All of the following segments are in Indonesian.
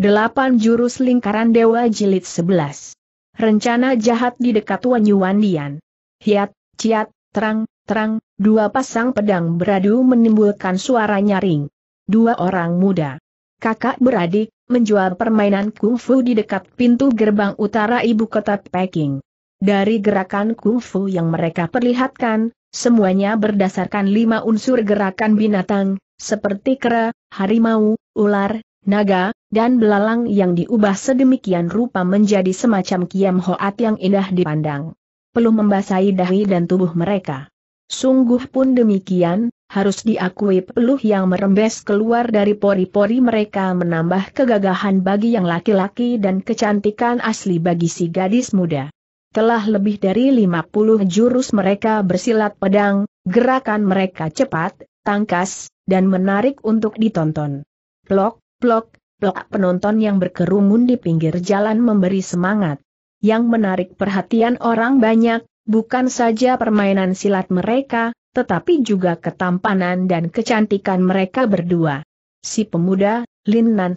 Delapan jurus lingkaran dewa jilid 11. Rencana jahat di dekat Wan Yuandian. Hiat, ciat, terang, terang, dua pasang pedang beradu menimbulkan suara nyaring. Dua orang muda. Kakak beradik, menjual permainan kungfu di dekat pintu gerbang utara ibu kota Peking. Dari gerakan kungfu yang mereka perlihatkan, semuanya berdasarkan lima unsur gerakan binatang, seperti kera, harimau, ular, naga, dan belalang yang diubah sedemikian rupa menjadi semacam kiam hoat yang indah dipandang. Peluh membasahi dahi dan tubuh mereka. Sungguh pun demikian, harus diakui peluh yang merembes keluar dari pori-pori mereka menambah kegagahan bagi yang laki-laki dan kecantikan asli bagi si gadis muda. Telah lebih dari 50 jurus mereka bersilat pedang, gerakan mereka cepat, tangkas, dan menarik untuk ditonton. Plok, Plok, plok penonton yang berkerumun di pinggir jalan memberi semangat. Yang menarik perhatian orang banyak, bukan saja permainan silat mereka, tetapi juga ketampanan dan kecantikan mereka berdua. Si pemuda, Lin Nan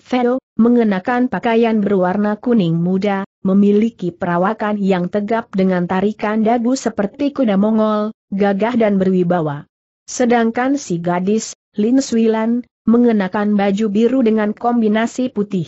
mengenakan pakaian berwarna kuning muda, memiliki perawakan yang tegap dengan tarikan dagu seperti kuda Mongol, gagah dan berwibawa. Sedangkan si gadis, Lin Suilan, mengenakan baju biru dengan kombinasi putih.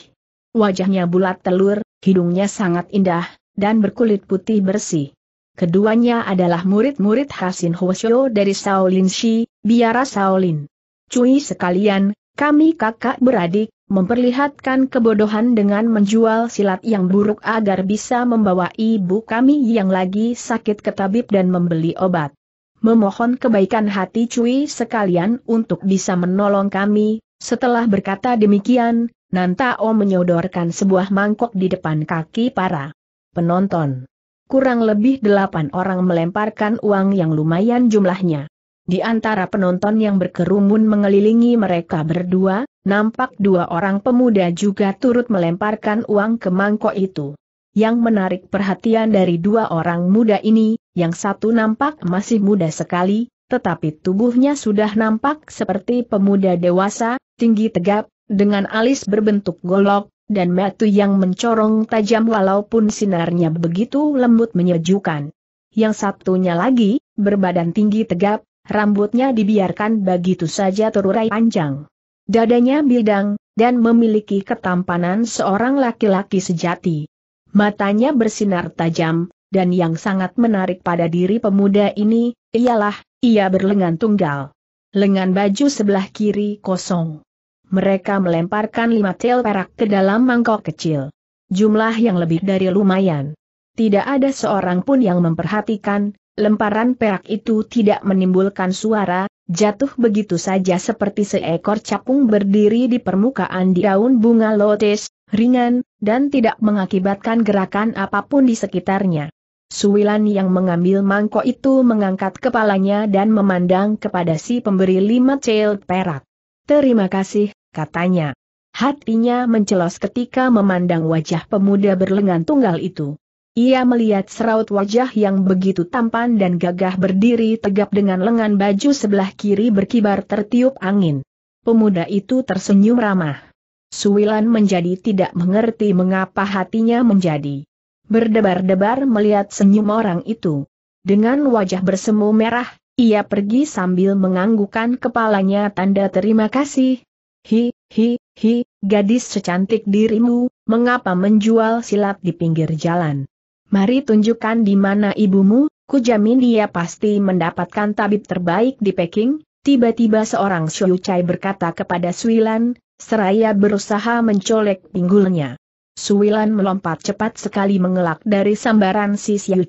Wajahnya bulat telur, hidungnya sangat indah, dan berkulit putih bersih. Keduanya adalah murid-murid Hasin Hoshio dari Shaolin Shi, biara Shaolin. Cui sekalian, kami kakak beradik, memperlihatkan kebodohan dengan menjual silat yang buruk agar bisa membawa ibu kami yang lagi sakit ke tabib dan membeli obat memohon kebaikan hati Cui sekalian untuk bisa menolong kami. Setelah berkata demikian, Nantao menyodorkan sebuah mangkok di depan kaki para penonton. Kurang lebih delapan orang melemparkan uang yang lumayan jumlahnya. Di antara penonton yang berkerumun mengelilingi mereka berdua, nampak dua orang pemuda juga turut melemparkan uang ke mangkok itu. Yang menarik perhatian dari dua orang muda ini, yang satu nampak masih muda sekali, tetapi tubuhnya sudah nampak seperti pemuda dewasa, tinggi tegap, dengan alis berbentuk golok, dan metu yang mencorong tajam walaupun sinarnya begitu lembut menyejukkan. Yang satunya lagi, berbadan tinggi tegap, rambutnya dibiarkan begitu saja terurai panjang. Dadanya bidang, dan memiliki ketampanan seorang laki-laki sejati matanya bersinar tajam, dan yang sangat menarik pada diri pemuda ini, ialah, ia berlengan tunggal. Lengan baju sebelah kiri kosong. Mereka melemparkan lima tel perak ke dalam mangkok kecil. Jumlah yang lebih dari lumayan. Tidak ada seorang pun yang memperhatikan, lemparan perak itu tidak menimbulkan suara, jatuh begitu saja seperti seekor capung berdiri di permukaan di daun bunga lotus, ringan, dan tidak mengakibatkan gerakan apapun di sekitarnya. Suwilan yang mengambil mangkok itu mengangkat kepalanya dan memandang kepada si pemberi lima cel perak. Terima kasih, katanya. Hatinya mencelos ketika memandang wajah pemuda berlengan tunggal itu. Ia melihat seraut wajah yang begitu tampan dan gagah berdiri tegap dengan lengan baju sebelah kiri berkibar tertiup angin. Pemuda itu tersenyum ramah. Suwilan menjadi tidak mengerti mengapa hatinya menjadi berdebar-debar melihat senyum orang itu. Dengan wajah bersemu merah, ia pergi sambil menganggukkan kepalanya tanda terima kasih. Hi, hi, hi, gadis secantik dirimu, mengapa menjual silat di pinggir jalan? Mari tunjukkan di mana ibumu, jamin dia pasti mendapatkan tabib terbaik di Peking. Tiba-tiba seorang Shou Chai berkata kepada Suilan, Seraya berusaha mencolek pinggulnya. Suwilan melompat cepat sekali mengelak dari sambaran si Siu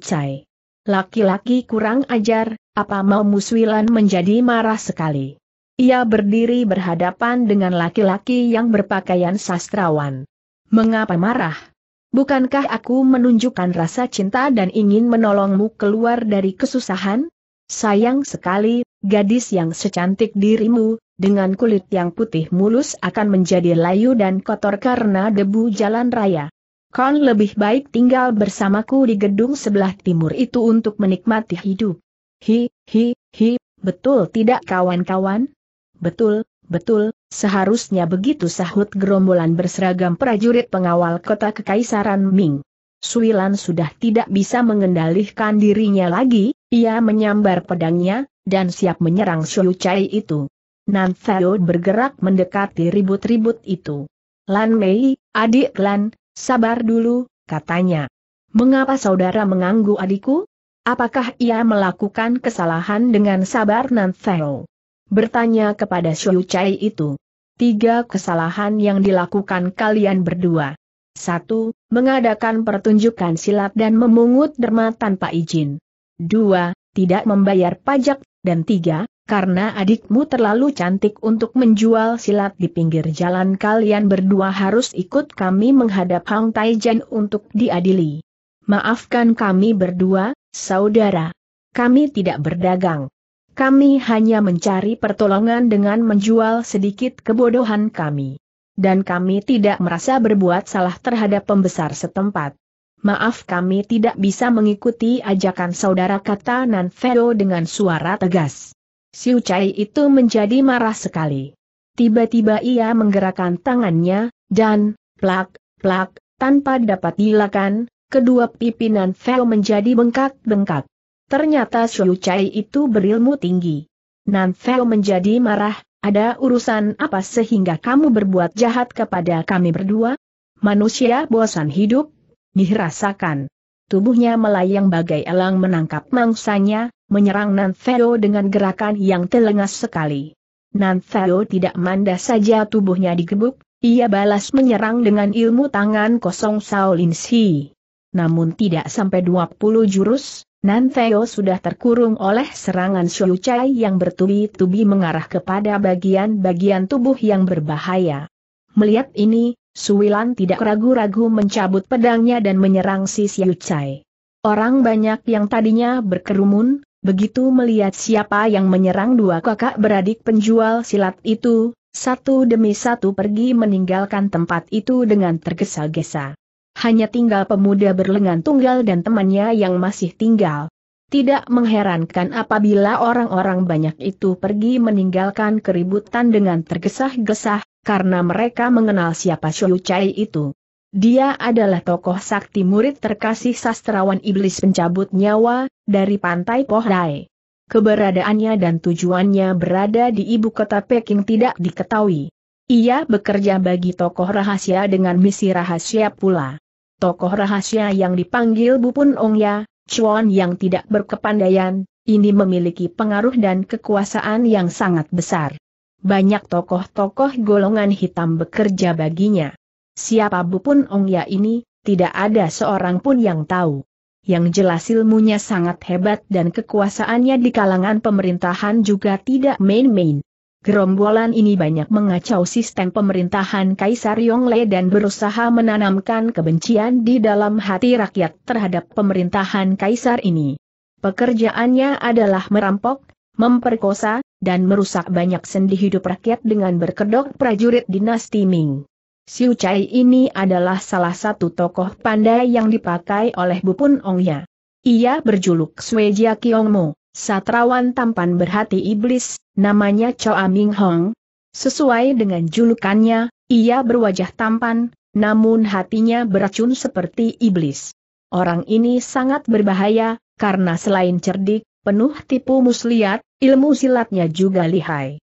Laki-laki kurang ajar, apa mau Muswilan menjadi marah sekali. Ia berdiri berhadapan dengan laki-laki yang berpakaian sastrawan. Mengapa marah? Bukankah aku menunjukkan rasa cinta dan ingin menolongmu keluar dari kesusahan? Sayang sekali, gadis yang secantik dirimu, dengan kulit yang putih mulus akan menjadi layu dan kotor karena debu jalan raya. Kon lebih baik tinggal bersamaku di gedung sebelah timur itu untuk menikmati hidup. Hi, hi, hi, betul tidak kawan-kawan? Betul, betul, seharusnya begitu sahut gerombolan berseragam prajurit pengawal kota kekaisaran Ming. Suilan sudah tidak bisa mengendalikan dirinya lagi, ia menyambar pedangnya, dan siap menyerang Shou Chai itu. Nan Seo bergerak mendekati ribut-ribut itu. Lan Mei, adik Lan, sabar dulu, katanya. Mengapa saudara mengganggu adikku? Apakah ia melakukan kesalahan dengan sabar Nan Seo? Bertanya kepada Xiu Chai itu. Tiga kesalahan yang dilakukan kalian berdua. Satu, mengadakan pertunjukan silat dan memungut derma tanpa izin. Dua, tidak membayar pajak, dan tiga, karena adikmu terlalu cantik untuk menjual silat di pinggir jalan kalian berdua harus ikut kami menghadap Hang Taijan untuk diadili. Maafkan kami berdua, saudara. Kami tidak berdagang. Kami hanya mencari pertolongan dengan menjual sedikit kebodohan kami. Dan kami tidak merasa berbuat salah terhadap pembesar setempat. Maaf kami tidak bisa mengikuti ajakan saudara kata Nan dengan suara tegas. Si Ucai itu menjadi marah sekali. Tiba-tiba ia menggerakkan tangannya, dan, plak, plak, tanpa dapat dilakukan, kedua pimpinan Feo menjadi bengkak-bengkak. Ternyata Si Ucai itu berilmu tinggi. Nan Feo menjadi marah, ada urusan apa sehingga kamu berbuat jahat kepada kami berdua? Manusia bosan hidup, dirasakan. Tubuhnya melayang bagai elang menangkap mangsanya, menyerang Nan Feo dengan gerakan yang telengas sekali. Nan Feo tidak manda saja tubuhnya digebuk, ia balas menyerang dengan ilmu tangan kosong Shaolin Si. Namun tidak sampai 20 jurus, Nan Feo sudah terkurung oleh serangan Shou Chai yang bertubi-tubi mengarah kepada bagian-bagian tubuh yang berbahaya. Melihat ini, Suwilan tidak ragu-ragu mencabut pedangnya dan menyerang si Siu Cai. Orang banyak yang tadinya berkerumun, begitu melihat siapa yang menyerang dua kakak beradik penjual silat itu, satu demi satu pergi meninggalkan tempat itu dengan tergesa-gesa. Hanya tinggal pemuda berlengan tunggal dan temannya yang masih tinggal. Tidak mengherankan apabila orang-orang banyak itu pergi meninggalkan keributan dengan tergesah-gesah, karena mereka mengenal siapa Xiu Chai itu. Dia adalah tokoh sakti murid terkasih sastrawan iblis pencabut nyawa, dari pantai Pohdai. Keberadaannya dan tujuannya berada di ibu kota Peking tidak diketahui. Ia bekerja bagi tokoh rahasia dengan misi rahasia pula. Tokoh rahasia yang dipanggil Bupun Ongya, Chuan yang tidak berkepandaian, ini memiliki pengaruh dan kekuasaan yang sangat besar banyak tokoh-tokoh golongan hitam bekerja baginya. Siapa bupun ya ini, tidak ada seorang pun yang tahu. Yang jelas ilmunya sangat hebat dan kekuasaannya di kalangan pemerintahan juga tidak main-main. Gerombolan ini banyak mengacau sistem pemerintahan Kaisar Yongle dan berusaha menanamkan kebencian di dalam hati rakyat terhadap pemerintahan Kaisar ini. Pekerjaannya adalah merampok, memperkosa, dan merusak banyak sendi hidup rakyat dengan berkedok prajurit dinasti Ming. Siu Chai ini adalah salah satu tokoh pandai yang dipakai oleh Bupun Ongya. Ia berjuluk Sui Jia satrawan tampan berhati iblis, namanya Choa Ming Hong. Sesuai dengan julukannya, ia berwajah tampan, namun hatinya beracun seperti iblis. Orang ini sangat berbahaya, karena selain cerdik, penuh tipu muslihat, ilmu silatnya juga lihai.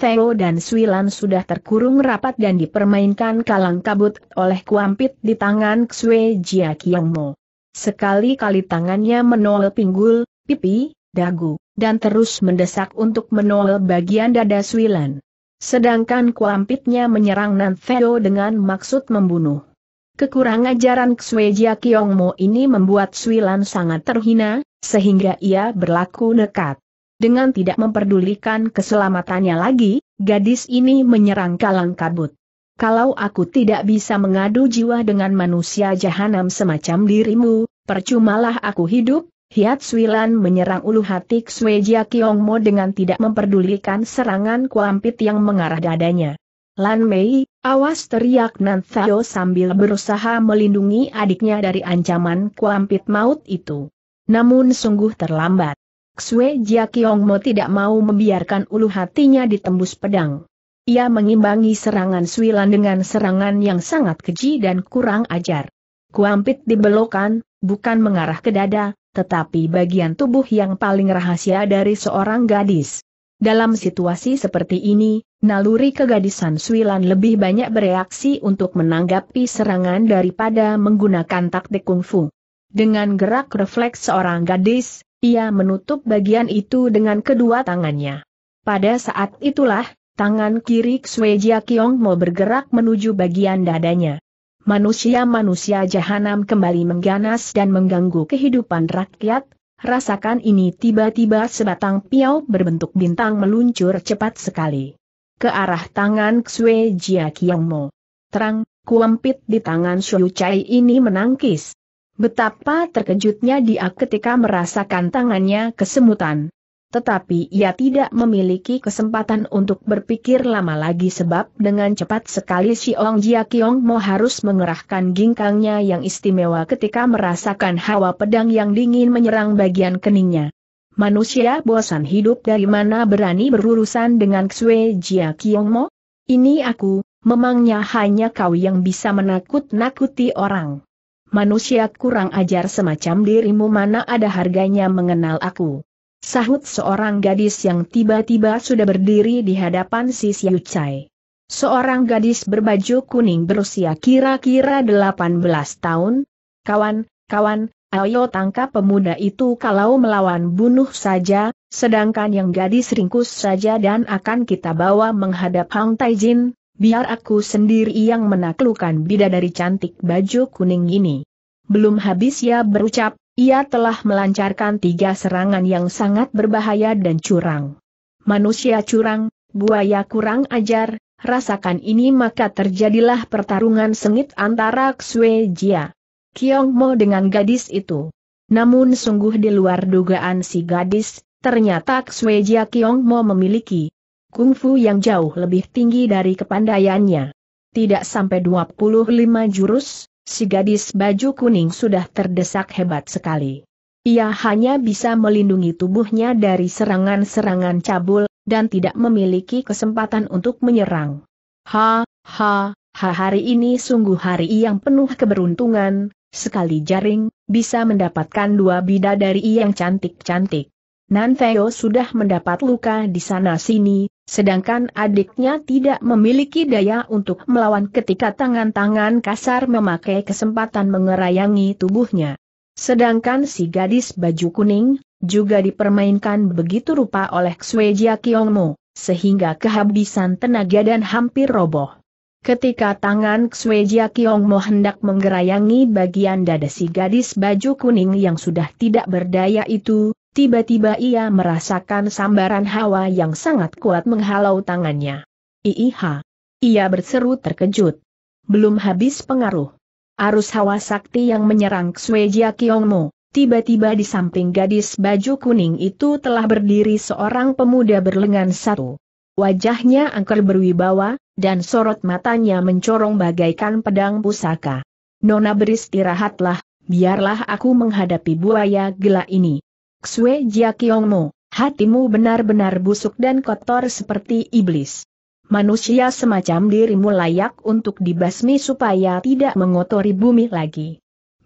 Feo dan Suilan sudah terkurung rapat dan dipermainkan kalang kabut oleh kuampit di tangan Xue Jia Kiangmo. Sekali-kali tangannya menol pinggul, pipi, dagu, dan terus mendesak untuk menol bagian dada Suilan. Sedangkan kuampitnya menyerang Feo dengan maksud membunuh. Kekurangan ajaran Ksue Jia Kiongmo ini membuat Sui Lan sangat terhina, sehingga ia berlaku nekat. Dengan tidak memperdulikan keselamatannya lagi, gadis ini menyerang kalang kabut. Kalau aku tidak bisa mengadu jiwa dengan manusia jahanam semacam dirimu, percumalah aku hidup, Hiat Swilan menyerang ulu hati Ksue Jia Kiongmo dengan tidak memperdulikan serangan kuampit yang mengarah dadanya. Lan Mei, awas teriak Nan sambil berusaha melindungi adiknya dari ancaman kuampit maut itu. Namun sungguh terlambat. Xue Jia Mo tidak mau membiarkan ulu hatinya ditembus pedang. Ia mengimbangi serangan Suilan dengan serangan yang sangat keji dan kurang ajar. Kuampit dibelokan, bukan mengarah ke dada, tetapi bagian tubuh yang paling rahasia dari seorang gadis. Dalam situasi seperti ini, naluri kegadisan Suilan lebih banyak bereaksi untuk menanggapi serangan daripada menggunakan taktik kungfu. Dengan gerak refleks seorang gadis, ia menutup bagian itu dengan kedua tangannya. Pada saat itulah, tangan kiri Xue Jia Kiong mau bergerak menuju bagian dadanya. Manusia-manusia jahanam kembali mengganas dan mengganggu kehidupan rakyat, Rasakan ini tiba-tiba sebatang piau berbentuk bintang meluncur cepat sekali. Ke arah tangan Xue Jia Mo. Terang, kuampit di tangan Xiu Chai ini menangkis. Betapa terkejutnya dia ketika merasakan tangannya kesemutan. Tetapi ia tidak memiliki kesempatan untuk berpikir lama lagi sebab dengan cepat sekali Si Ong Jia Kiong Mo harus mengerahkan ginkangnya yang istimewa ketika merasakan hawa pedang yang dingin menyerang bagian keningnya. Manusia bosan hidup dari mana berani berurusan dengan Xue Jia Kiong Mo? Ini aku, memangnya hanya kau yang bisa menakut-nakuti orang. Manusia kurang ajar semacam dirimu mana ada harganya mengenal aku. Sahut seorang gadis yang tiba-tiba sudah berdiri di hadapan si Siu Chai. Seorang gadis berbaju kuning berusia kira-kira 18 tahun. Kawan, kawan, ayo tangkap pemuda itu kalau melawan bunuh saja, sedangkan yang gadis ringkus saja dan akan kita bawa menghadap Hang Jin. biar aku sendiri yang menaklukkan bidadari cantik baju kuning ini. Belum habis ya berucap, ia telah melancarkan tiga serangan yang sangat berbahaya dan curang. Manusia curang, buaya kurang ajar, rasakan ini maka terjadilah pertarungan sengit antara Xue Jia. Kiong Mo dengan gadis itu. Namun sungguh di luar dugaan si gadis, ternyata Xue Jia Kiong Mo memiliki kungfu yang jauh lebih tinggi dari kepandaiannya. Tidak sampai 25 jurus, si gadis baju kuning sudah terdesak hebat sekali. Ia hanya bisa melindungi tubuhnya dari serangan-serangan cabul, dan tidak memiliki kesempatan untuk menyerang. Ha, ha, ha hari ini sungguh hari yang penuh keberuntungan, sekali jaring, bisa mendapatkan dua bidadari yang cantik-cantik. Nanteo sudah mendapat luka di sana-sini, sedangkan adiknya tidak memiliki daya untuk melawan ketika tangan-tangan kasar memakai kesempatan mengerayangi tubuhnya. Sedangkan si gadis baju kuning, juga dipermainkan begitu rupa oleh Xuejia Kiongmo, sehingga kehabisan tenaga dan hampir roboh. Ketika tangan Xuejia Kiongmo hendak menggerayangi bagian dada si gadis baju kuning yang sudah tidak berdaya itu, Tiba-tiba ia merasakan sambaran hawa yang sangat kuat menghalau tangannya. Iiha. Ia berseru terkejut. Belum habis pengaruh. Arus hawa sakti yang menyerang Xuejia Kiongmo, tiba-tiba di samping gadis baju kuning itu telah berdiri seorang pemuda berlengan satu. Wajahnya angker berwibawa, dan sorot matanya mencorong bagaikan pedang pusaka. Nona beristirahatlah, biarlah aku menghadapi buaya gila ini. Xue Jiaqiongmu, hatimu benar-benar busuk dan kotor seperti iblis. Manusia semacam dirimu layak untuk dibasmi supaya tidak mengotori bumi lagi.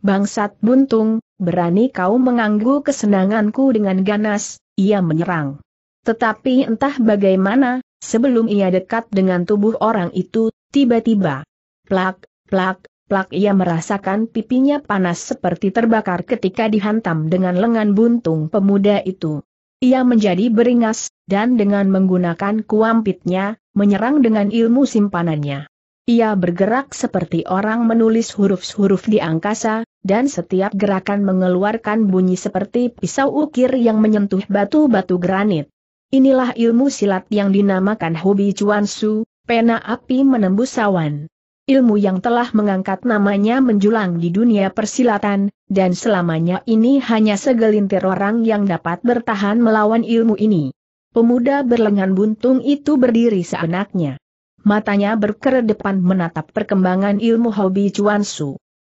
Bangsat buntung, berani kau mengganggu kesenanganku dengan ganas, ia menyerang. Tetapi entah bagaimana, sebelum ia dekat dengan tubuh orang itu, tiba-tiba, plak, plak, plak ia merasakan pipinya panas seperti terbakar ketika dihantam dengan lengan buntung pemuda itu. Ia menjadi beringas, dan dengan menggunakan kuampitnya, menyerang dengan ilmu simpanannya. Ia bergerak seperti orang menulis huruf-huruf di angkasa, dan setiap gerakan mengeluarkan bunyi seperti pisau ukir yang menyentuh batu-batu granit. Inilah ilmu silat yang dinamakan hobi cuansu, pena api menembus awan ilmu yang telah mengangkat namanya menjulang di dunia persilatan, dan selamanya ini hanya segelintir orang yang dapat bertahan melawan ilmu ini. Pemuda berlengan buntung itu berdiri seenaknya. Matanya berkeredepan menatap perkembangan ilmu hobi Chuan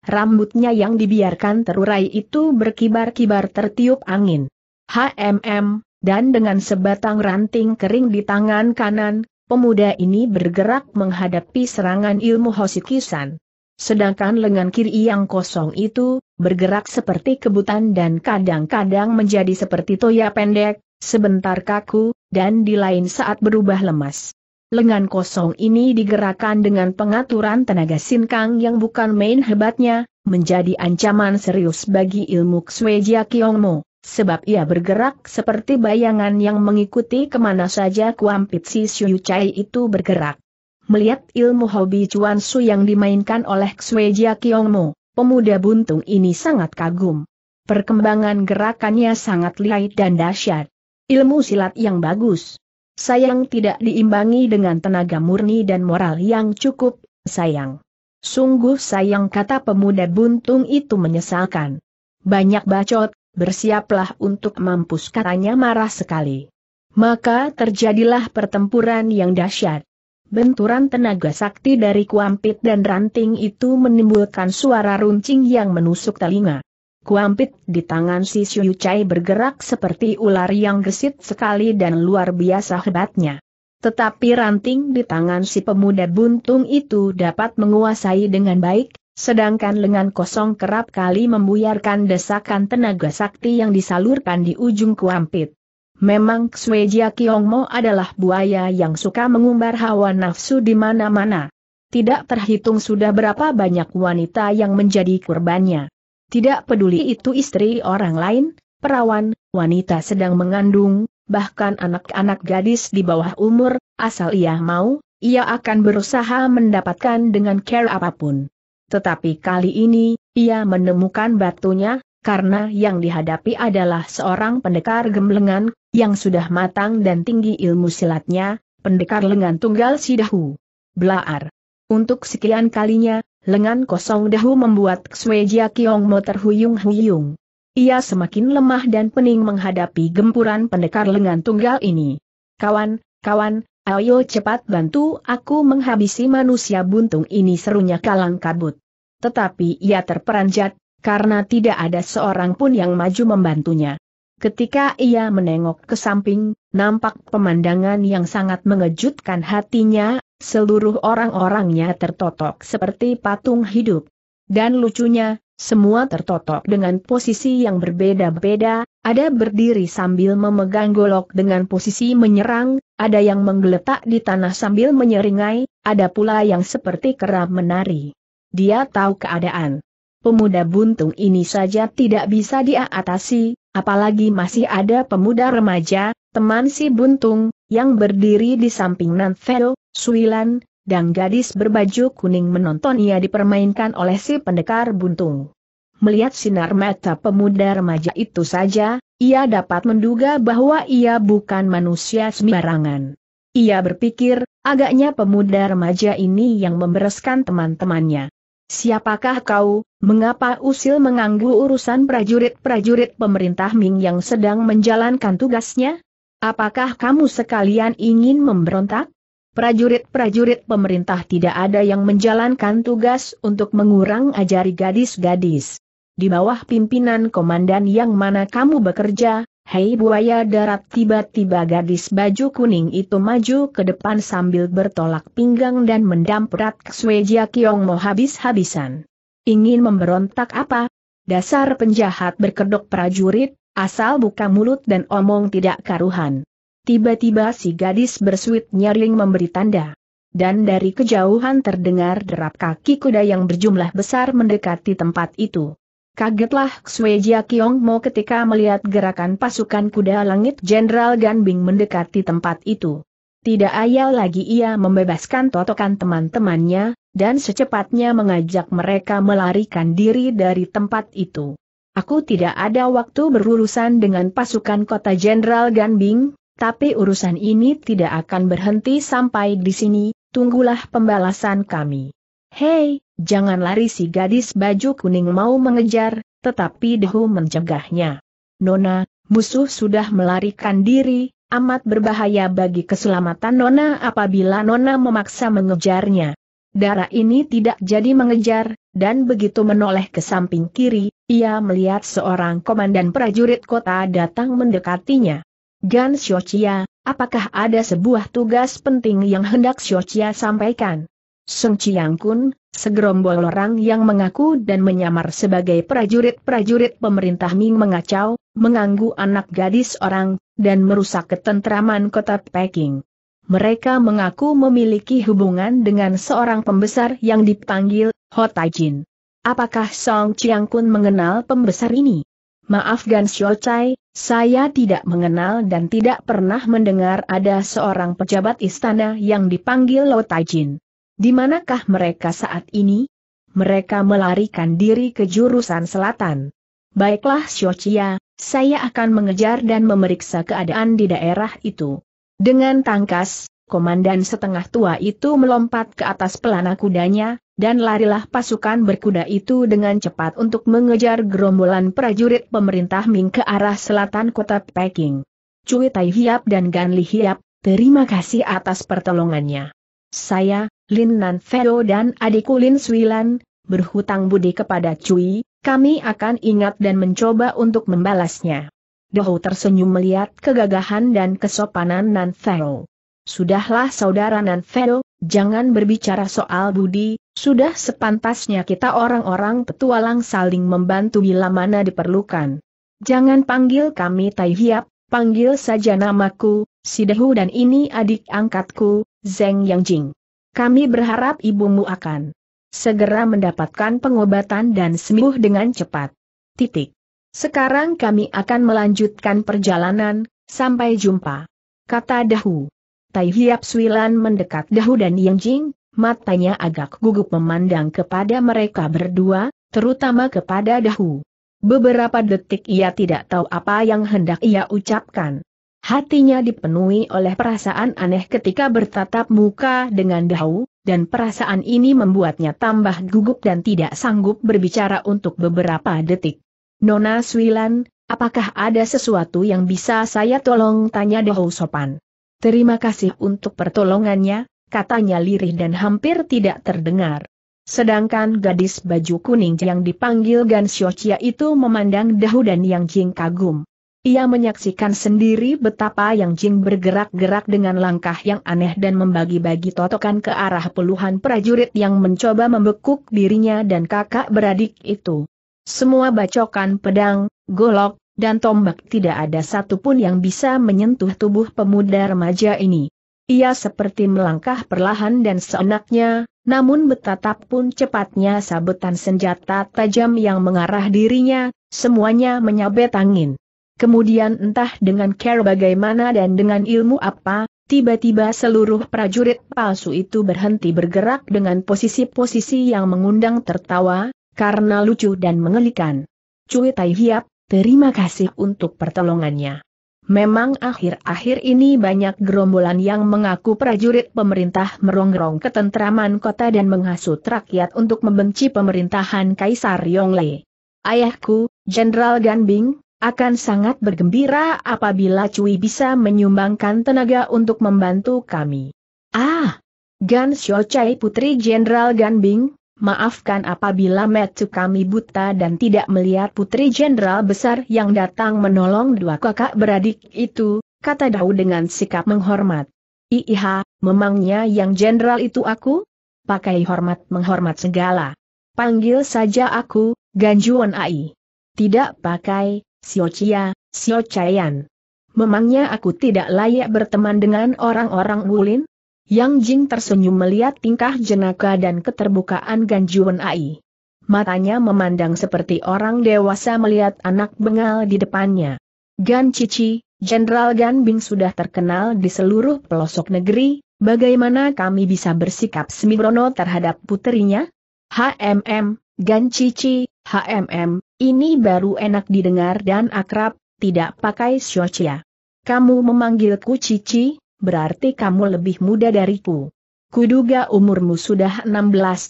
Rambutnya yang dibiarkan terurai itu berkibar-kibar tertiup angin. HMM, dan dengan sebatang ranting kering di tangan kanan, pemuda ini bergerak menghadapi serangan ilmu Hosikisan. Sedangkan lengan kiri yang kosong itu, bergerak seperti kebutan dan kadang-kadang menjadi seperti toya pendek, sebentar kaku, dan di lain saat berubah lemas. Lengan kosong ini digerakkan dengan pengaturan tenaga sinkang yang bukan main hebatnya, menjadi ancaman serius bagi ilmu Ksweja Kiongmo. Sebab ia bergerak seperti bayangan yang mengikuti kemana saja kuampit si Siu Chai itu bergerak. Melihat ilmu hobi Chuan Su yang dimainkan oleh Xue Jia Kiongmo, pemuda buntung ini sangat kagum. Perkembangan gerakannya sangat lihai dan dahsyat. Ilmu silat yang bagus. Sayang tidak diimbangi dengan tenaga murni dan moral yang cukup, sayang. Sungguh sayang kata pemuda buntung itu menyesalkan. Banyak bacot, bersiaplah untuk mampus katanya marah sekali. Maka terjadilah pertempuran yang dahsyat. Benturan tenaga sakti dari kuampit dan ranting itu menimbulkan suara runcing yang menusuk telinga. Kuampit di tangan si Xiu Chai bergerak seperti ular yang gesit sekali dan luar biasa hebatnya. Tetapi ranting di tangan si pemuda buntung itu dapat menguasai dengan baik, Sedangkan lengan kosong kerap kali membuyarkan desakan tenaga sakti yang disalurkan di ujung kuampit. Memang Xuejia Kiongmo adalah buaya yang suka mengumbar hawa nafsu di mana-mana. Tidak terhitung sudah berapa banyak wanita yang menjadi kurbannya. Tidak peduli itu istri orang lain, perawan, wanita sedang mengandung, bahkan anak-anak gadis di bawah umur, asal ia mau, ia akan berusaha mendapatkan dengan care apapun. Tetapi kali ini, ia menemukan batunya, karena yang dihadapi adalah seorang pendekar gemlengan yang sudah matang dan tinggi ilmu silatnya, pendekar lengan tunggal sidahu Dahu. Belaar. Untuk sekian kalinya, lengan kosong Dahu membuat Ksueja Kiongmo terhuyung-huyung. Ia semakin lemah dan pening menghadapi gempuran pendekar lengan tunggal ini. Kawan, kawan, ayo cepat bantu aku menghabisi manusia buntung ini serunya kalang kabut tetapi ia terperanjat, karena tidak ada seorang pun yang maju membantunya. Ketika ia menengok ke samping, nampak pemandangan yang sangat mengejutkan hatinya, seluruh orang-orangnya tertotok seperti patung hidup. Dan lucunya, semua tertotok dengan posisi yang berbeda-beda, ada berdiri sambil memegang golok dengan posisi menyerang, ada yang menggeletak di tanah sambil menyeringai, ada pula yang seperti kerap menari. Dia tahu keadaan. Pemuda buntung ini saja tidak bisa dia atasi, apalagi masih ada pemuda remaja, teman si buntung, yang berdiri di samping Nanfeo, Suilan, dan gadis berbaju kuning menonton ia dipermainkan oleh si pendekar buntung. Melihat sinar mata pemuda remaja itu saja, ia dapat menduga bahwa ia bukan manusia sembarangan. Ia berpikir, agaknya pemuda remaja ini yang membereskan teman-temannya. Siapakah kau, mengapa usil mengganggu urusan prajurit-prajurit pemerintah Ming yang sedang menjalankan tugasnya? Apakah kamu sekalian ingin memberontak? Prajurit-prajurit pemerintah tidak ada yang menjalankan tugas untuk mengurang ajari gadis-gadis. Di bawah pimpinan komandan yang mana kamu bekerja, Hei buaya darat tiba-tiba gadis baju kuning itu maju ke depan sambil bertolak pinggang dan mendamprat ke Jia Kiong Mo habis-habisan. Ingin memberontak apa? Dasar penjahat berkedok prajurit, asal buka mulut dan omong tidak karuhan. Tiba-tiba si gadis bersuit nyaring memberi tanda. Dan dari kejauhan terdengar derap kaki kuda yang berjumlah besar mendekati tempat itu. Kagetlah Xue Jia Kiong Mo ketika melihat gerakan pasukan kuda langit Jenderal Ganbing mendekati tempat itu. Tidak ayal lagi ia membebaskan totokan teman-temannya, dan secepatnya mengajak mereka melarikan diri dari tempat itu. Aku tidak ada waktu berurusan dengan pasukan kota Jenderal Ganbing, tapi urusan ini tidak akan berhenti sampai di sini, tunggulah pembalasan kami. Hei, jangan lari si gadis baju kuning mau mengejar, tetapi Dehu mencegahnya. Nona, musuh sudah melarikan diri, amat berbahaya bagi keselamatan Nona apabila Nona memaksa mengejarnya. Darah ini tidak jadi mengejar, dan begitu menoleh ke samping kiri, ia melihat seorang komandan prajurit kota datang mendekatinya. Gan Xiochia, apakah ada sebuah tugas penting yang hendak Xiochia sampaikan? Song Chiang Kun, segerombol orang yang mengaku dan menyamar sebagai prajurit-prajurit pemerintah Ming mengacau, mengganggu anak gadis orang, dan merusak ketentraman kota Peking. Mereka mengaku memiliki hubungan dengan seorang pembesar yang dipanggil Ho Jin. Apakah Song Chiang Kun mengenal pembesar ini? Maaf Gan Xiao Chai, saya tidak mengenal dan tidak pernah mendengar ada seorang pejabat istana yang dipanggil Lo Jin. Di manakah mereka saat ini? Mereka melarikan diri ke jurusan selatan. Baiklah Xiochia, saya akan mengejar dan memeriksa keadaan di daerah itu. Dengan tangkas, komandan setengah tua itu melompat ke atas pelana kudanya, dan larilah pasukan berkuda itu dengan cepat untuk mengejar gerombolan prajurit pemerintah Ming ke arah selatan kota Peking. Cui Tai Hiap dan Gan Li Hiap, terima kasih atas pertolongannya. Saya, Lin Nan Feo dan adikku Lin Sui Lan berhutang budi kepada Cui, kami akan ingat dan mencoba untuk membalasnya. Dohu tersenyum melihat kegagahan dan kesopanan Nan Feo. Sudahlah saudara Nan Feo, jangan berbicara soal budi, sudah sepantasnya kita orang-orang petualang saling membantu bila mana diperlukan. Jangan panggil kami Tai Hiap, Panggil saja namaku, si Sidehu dan ini adik angkatku, Zeng Yang Jing. Kami berharap ibumu akan segera mendapatkan pengobatan dan sembuh dengan cepat. Titik. Sekarang kami akan melanjutkan perjalanan, sampai jumpa. Kata Dahu. Tai Hiap Suilan mendekat Dahu dan Yang Jing, matanya agak gugup memandang kepada mereka berdua, terutama kepada Dahu. Beberapa detik ia tidak tahu apa yang hendak ia ucapkan. Hatinya dipenuhi oleh perasaan aneh ketika bertatap muka dengan Dahau, dan perasaan ini membuatnya tambah gugup dan tidak sanggup berbicara untuk beberapa detik. Nona Swilan, apakah ada sesuatu yang bisa saya tolong tanya Dahau sopan? Terima kasih untuk pertolongannya, katanya lirih dan hampir tidak terdengar. Sedangkan gadis baju kuning yang dipanggil Gan Xiaochia itu memandang Dahu dan Yang Jing kagum. Ia menyaksikan sendiri betapa Yang Jing bergerak-gerak dengan langkah yang aneh dan membagi-bagi totokan ke arah puluhan prajurit yang mencoba membekuk dirinya dan kakak beradik itu. Semua bacokan pedang, golok, dan tombak tidak ada satupun yang bisa menyentuh tubuh pemuda remaja ini. Ia seperti melangkah perlahan dan seenaknya, namun betatap pun cepatnya sabetan senjata tajam yang mengarah dirinya, semuanya menyabet angin. Kemudian entah dengan care bagaimana dan dengan ilmu apa, tiba-tiba seluruh prajurit palsu itu berhenti bergerak dengan posisi-posisi yang mengundang tertawa, karena lucu dan mengelikan. Cui Tai Hiap, terima kasih untuk pertolongannya. Memang akhir-akhir ini banyak gerombolan yang mengaku prajurit pemerintah merongrong ketentraman kota dan menghasut rakyat untuk membenci pemerintahan Kaisar Yongle. Ayahku, Jenderal Ganbing, akan sangat bergembira apabila Cui bisa menyumbangkan tenaga untuk membantu kami. Ah! Gan Xiao Cai Putri Jenderal Ganbing, Maafkan apabila metu kami buta dan tidak melihat putri jenderal besar yang datang menolong dua kakak beradik itu, kata Dau dengan sikap menghormat. Iha, memangnya yang jenderal itu aku? Pakai hormat menghormat segala. Panggil saja aku, Ganjuan Ai. Tidak pakai, Siocia, Siocayan. Memangnya aku tidak layak berteman dengan orang-orang Wulin? Yang Jing tersenyum melihat tingkah jenaka dan keterbukaan Gan Juan Ai. Matanya memandang seperti orang dewasa melihat anak bengal di depannya. Gan Cici, Jenderal Gan Bing sudah terkenal di seluruh pelosok negeri, bagaimana kami bisa bersikap semibrono terhadap puterinya? HMM, Gan Cici, HMM, ini baru enak didengar dan akrab, tidak pakai syocia. Kamu memanggilku Cici, berarti kamu lebih muda dariku. Kuduga umurmu sudah 16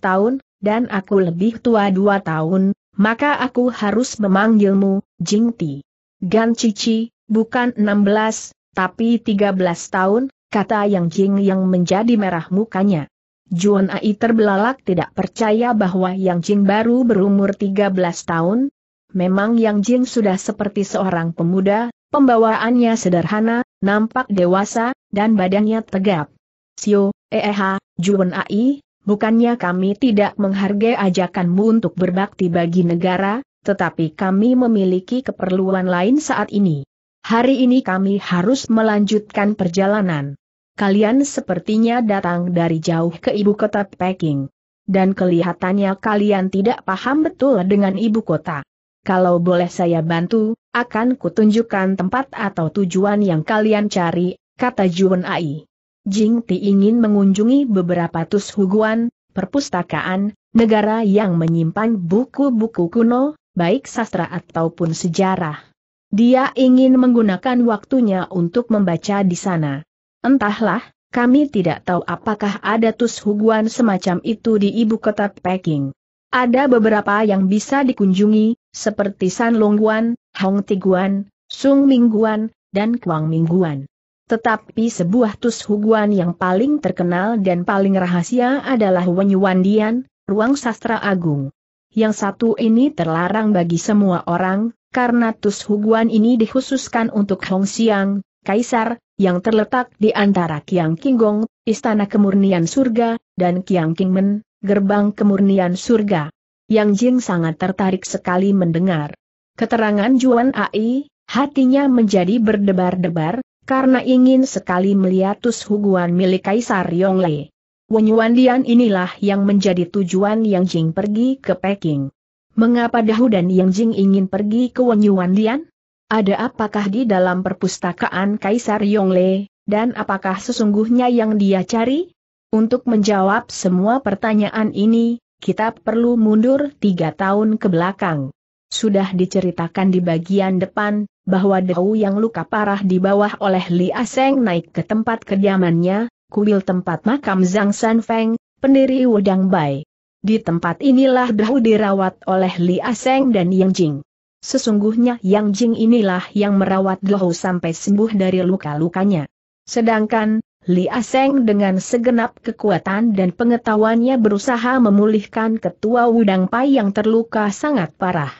tahun, dan aku lebih tua 2 tahun, maka aku harus memanggilmu, Jingti. Gan Cici, bukan 16, tapi 13 tahun, kata Yang Jing yang menjadi merah mukanya. Juan Ai terbelalak tidak percaya bahwa Yang Jing baru berumur 13 tahun. Memang Yang Jing sudah seperti seorang pemuda, pembawaannya sederhana, nampak dewasa, dan badannya tegap. Sio, eh, Juwen AI, bukannya kami tidak menghargai ajakanmu untuk berbakti bagi negara, tetapi kami memiliki keperluan lain saat ini. Hari ini kami harus melanjutkan perjalanan. Kalian sepertinya datang dari jauh ke ibu kota Peking. Dan kelihatannya kalian tidak paham betul dengan ibu kota. Kalau boleh saya bantu, akan kutunjukkan tempat atau tujuan yang kalian cari, kata Juan Ai. Jing Ti ingin mengunjungi beberapa tus huguan, perpustakaan, negara yang menyimpan buku-buku kuno, baik sastra ataupun sejarah. Dia ingin menggunakan waktunya untuk membaca di sana. Entahlah, kami tidak tahu apakah ada tus huguan semacam itu di ibu kota Peking. Ada beberapa yang bisa dikunjungi, seperti San Longguan, Hong Tiguan, Sung Mingguan, dan Kuang Mingguan. Tetapi sebuah tushuguan yang paling terkenal dan paling rahasia adalah Wenyuandian, Ruang Sastra Agung. Yang satu ini terlarang bagi semua orang, karena tushuguan ini dikhususkan untuk Hong Xiang, Kaisar, yang terletak di antara Kiang Qinggong, Istana Kemurnian Surga, dan Kiang Men, Gerbang Kemurnian Surga. Yang Jing sangat tertarik sekali mendengar keterangan Juan Ai, hatinya menjadi berdebar-debar, karena ingin sekali melihat tus huguan milik Kaisar Yongle. Dian inilah yang menjadi tujuan Yang Jing pergi ke Peking. Mengapa Dahu dan Yang Jing ingin pergi ke Wenyuan Dian? Ada apakah di dalam perpustakaan Kaisar Yongle, dan apakah sesungguhnya yang dia cari? Untuk menjawab semua pertanyaan ini, kita perlu mundur tiga tahun ke belakang. Sudah diceritakan di bagian depan, bahwa Dao yang luka parah di bawah oleh Li Aseng naik ke tempat kediamannya, kuil tempat makam Zhang San Feng, pendiri Wudang Bai. Di tempat inilah Dao dirawat oleh Li Aseng dan Yang Jing. Sesungguhnya Yang Jing inilah yang merawat Dao sampai sembuh dari luka-lukanya. Sedangkan, Li Aseng dengan segenap kekuatan dan pengetahuannya berusaha memulihkan ketua Wudang Pai yang terluka sangat parah.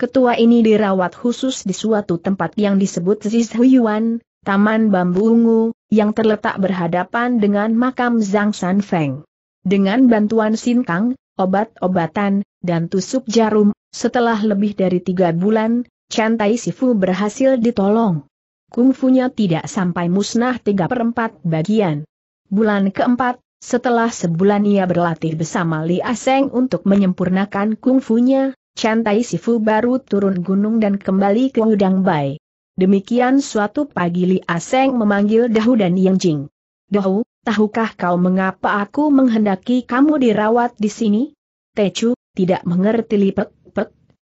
Ketua ini dirawat khusus di suatu tempat yang disebut Zizhuyuan, Taman Bambu Ungu, yang terletak berhadapan dengan makam Zhang San Feng. Dengan bantuan sinkang, obat-obatan, dan tusuk jarum, setelah lebih dari tiga bulan, Chen Tai Sifu berhasil ditolong. Kungfunya tidak sampai musnah tiga perempat bagian. Bulan keempat, setelah sebulan ia berlatih bersama Li Aseng untuk menyempurnakan kungfunya, Chen Tai Sifu baru turun gunung dan kembali ke Udang Bai. Demikian suatu pagi Li Aseng memanggil Dahu dan Yang Jing. Dahu, tahukah kau mengapa aku menghendaki kamu dirawat di sini? Techu, tidak mengerti Li Pek Pek.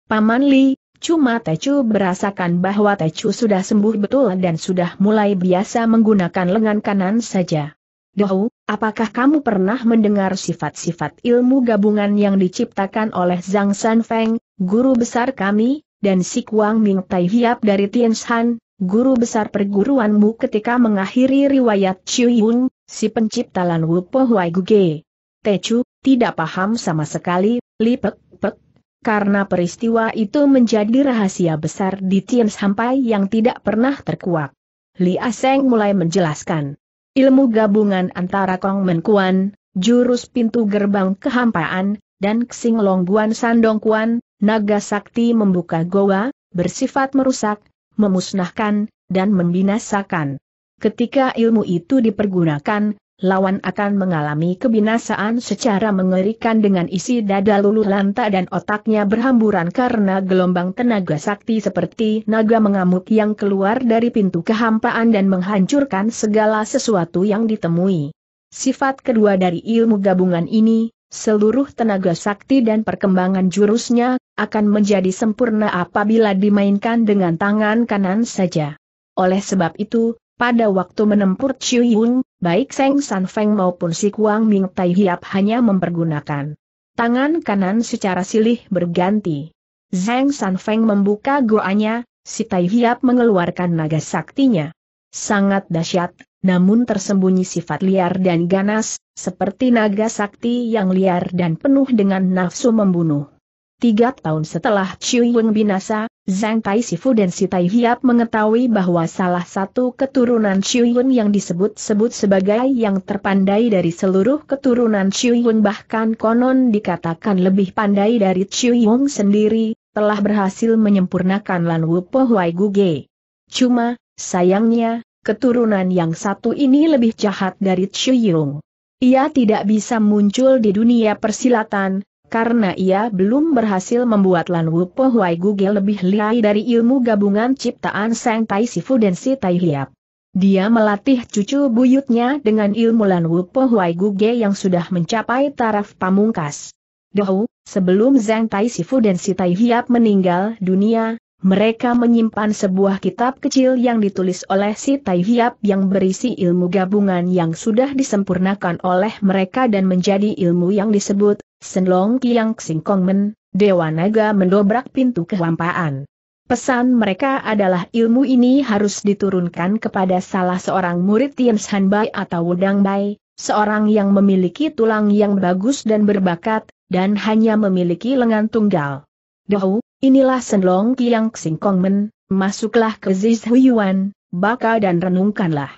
Paman Li, cuma Techu berasakan bahwa Techu sudah sembuh betul dan sudah mulai biasa menggunakan lengan kanan saja. Dahu, Apakah kamu pernah mendengar sifat-sifat ilmu gabungan yang diciptakan oleh Zhang San Feng, guru besar kami, dan Si Kuang Ming Tai Hiap dari Tianshan, guru besar perguruanmu ketika mengakhiri riwayat Chiu Yun, si pencipta Lan Wu Po Huai Guge. Chu tidak paham sama sekali, Li Pek Pek, karena peristiwa itu menjadi rahasia besar di Tian sampai yang tidak pernah terkuak. Li Aseng mulai menjelaskan. Ilmu gabungan antara Kong Menkuan, jurus pintu gerbang kehampaan, dan Xing Long Guan Sandong Kuan, naga sakti membuka goa, bersifat merusak, memusnahkan, dan membinasakan. Ketika ilmu itu dipergunakan, lawan akan mengalami kebinasaan secara mengerikan dengan isi dada luluh lantak dan otaknya berhamburan karena gelombang tenaga sakti seperti naga mengamuk yang keluar dari pintu kehampaan dan menghancurkan segala sesuatu yang ditemui. Sifat kedua dari ilmu gabungan ini, seluruh tenaga sakti dan perkembangan jurusnya, akan menjadi sempurna apabila dimainkan dengan tangan kanan saja. Oleh sebab itu, pada waktu menempur Chiu Yun, baik Seng San Feng maupun si Kuang Ming Tai Hiap hanya mempergunakan tangan kanan secara silih berganti. Zhang San Feng membuka goanya, si Tai Hiap mengeluarkan naga saktinya. Sangat dahsyat, namun tersembunyi sifat liar dan ganas, seperti naga sakti yang liar dan penuh dengan nafsu membunuh. Tiga tahun setelah Chiu Yung binasa, Zhang Tai Sifu dan Si Tai Hiap mengetahui bahwa salah satu keturunan Yun yang disebut-sebut sebagai yang terpandai dari seluruh keturunan Yun bahkan konon dikatakan lebih pandai dari Yong sendiri, telah berhasil menyempurnakan Lan Wu Po Huai Guge. Cuma, sayangnya, keturunan yang satu ini lebih jahat dari Yong. Ia tidak bisa muncul di dunia persilatan, karena ia belum berhasil membuat Lan Wu Po Huai lebih lihai dari ilmu gabungan ciptaan Sang Tai Sifu dan Si Tai Hiap. Dia melatih cucu buyutnya dengan ilmu Lan Wu Po Huai Guge yang sudah mencapai taraf pamungkas. Dahulu, sebelum Zhang Tai Sifu dan Si Tai Hiap meninggal dunia, mereka menyimpan sebuah kitab kecil yang ditulis oleh Si Tai Hiap yang berisi ilmu gabungan yang sudah disempurnakan oleh mereka dan menjadi ilmu yang disebut Senlong Kiang Singkongmen, Men, Dewa Naga mendobrak pintu kehampaan. Pesan mereka adalah ilmu ini harus diturunkan kepada salah seorang murid Tian San Bai atau Wudang Bai, seorang yang memiliki tulang yang bagus dan berbakat, dan hanya memiliki lengan tunggal. Dahu, inilah Senlong Kiang Singkongmen, Men, masuklah ke Ziz Huyuan, bakal dan renungkanlah.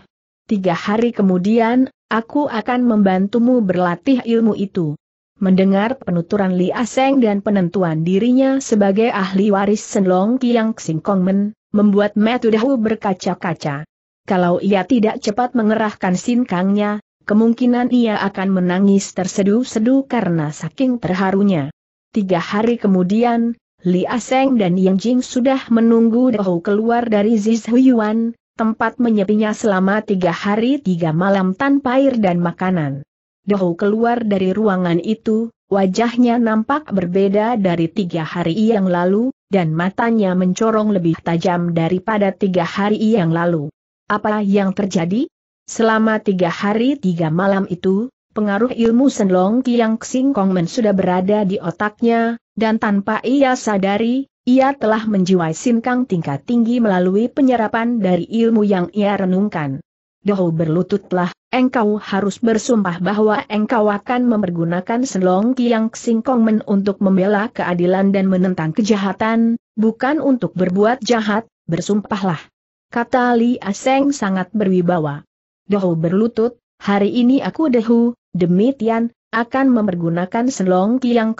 Tiga hari kemudian, aku akan membantumu berlatih ilmu itu. Mendengar penuturan Li Aseng dan penentuan dirinya sebagai ahli waris Senlong Kiang Singkongmen, membuat Dahu berkaca-kaca. Kalau ia tidak cepat mengerahkan sinkangnya, kemungkinan ia akan menangis terseduh-seduh karena saking terharunya. Tiga hari kemudian, Li Aseng dan Yang Jing sudah menunggu Dahu keluar dari Zizhuyuan, tempat menyepinya selama tiga hari tiga malam tanpa air dan makanan. Dahu keluar dari ruangan itu, wajahnya nampak berbeda dari tiga hari yang lalu, dan matanya mencorong lebih tajam daripada tiga hari yang lalu. Apa yang terjadi? Selama tiga hari tiga malam itu, pengaruh ilmu Senlong Kong Kongmen sudah berada di otaknya, dan tanpa ia sadari, ia telah menjiwai sinkang tingkat tinggi melalui penyerapan dari ilmu yang ia renungkan. Dohu berlututlah, engkau harus bersumpah bahwa engkau akan mempergunakan Senlong Kiang Men untuk membela keadilan dan menentang kejahatan, bukan untuk berbuat jahat, bersumpahlah. Kata Li Aseng sangat berwibawa. Dohu berlutut, hari ini aku Dohu, demi Tian, akan mempergunakan Senlong Kiang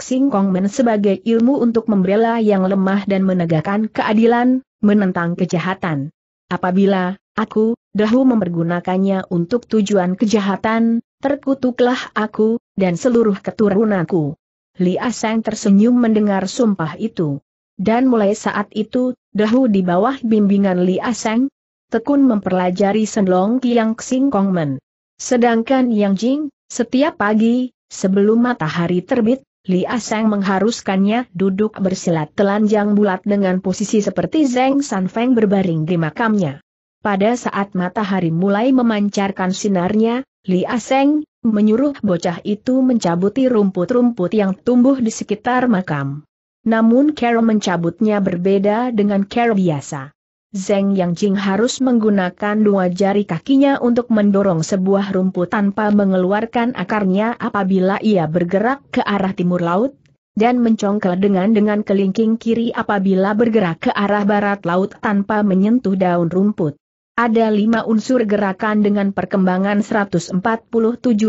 Men sebagai ilmu untuk membela yang lemah dan menegakkan keadilan, menentang kejahatan. Apabila Aku, dahulu mempergunakannya untuk tujuan kejahatan, terkutuklah aku, dan seluruh keturunanku. Li Aseng tersenyum mendengar sumpah itu. Dan mulai saat itu, dahulu di bawah bimbingan Li Aseng, tekun mempelajari Senlong Kiang Men. Sedangkan Yang Jing, setiap pagi, sebelum matahari terbit, Li Aseng mengharuskannya duduk bersilat telanjang bulat dengan posisi seperti Zeng San Feng berbaring di makamnya. Pada saat matahari mulai memancarkan sinarnya, Li Aseng menyuruh bocah itu mencabuti rumput-rumput yang tumbuh di sekitar makam. Namun Carol mencabutnya berbeda dengan Carol biasa. Zeng Yang Jing harus menggunakan dua jari kakinya untuk mendorong sebuah rumput tanpa mengeluarkan akarnya apabila ia bergerak ke arah timur laut, dan mencongkel dengan dengan kelingking kiri apabila bergerak ke arah barat laut tanpa menyentuh daun rumput. Ada lima unsur gerakan dengan perkembangan 147